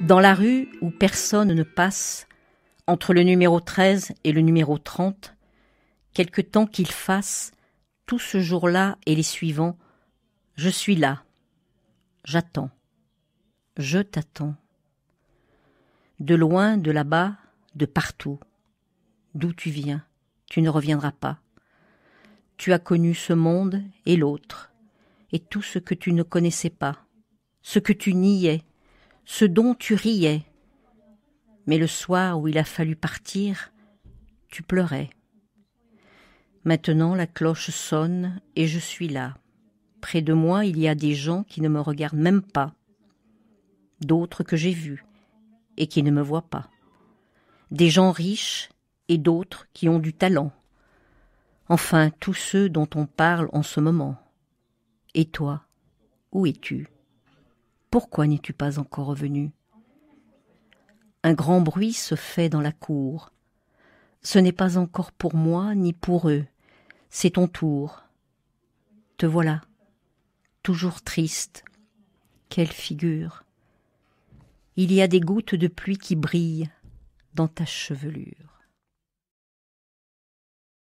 Dans la rue où personne ne passe, entre le numéro 13 et le numéro 30, quelque temps qu'il fasse, tout ce jour-là et les suivants, je suis là, j'attends, je t'attends. De loin, de là-bas, de partout, d'où tu viens, tu ne reviendras pas. Tu as connu ce monde et l'autre, et tout ce que tu ne connaissais pas, ce que tu niais, ce dont tu riais. Mais le soir où il a fallu partir, tu pleurais. Maintenant la cloche sonne et je suis là. Près de moi, il y a des gens qui ne me regardent même pas, d'autres que j'ai vus et qui ne me voient pas, des gens riches et d'autres qui ont du talent, enfin tous ceux dont on parle en ce moment. Et toi, où es-tu pourquoi n'es-tu pas encore revenu Un grand bruit se fait dans la cour. Ce n'est pas encore pour moi ni pour eux. C'est ton tour. Te voilà, toujours triste. Quelle figure Il y a des gouttes de pluie qui brillent dans ta chevelure.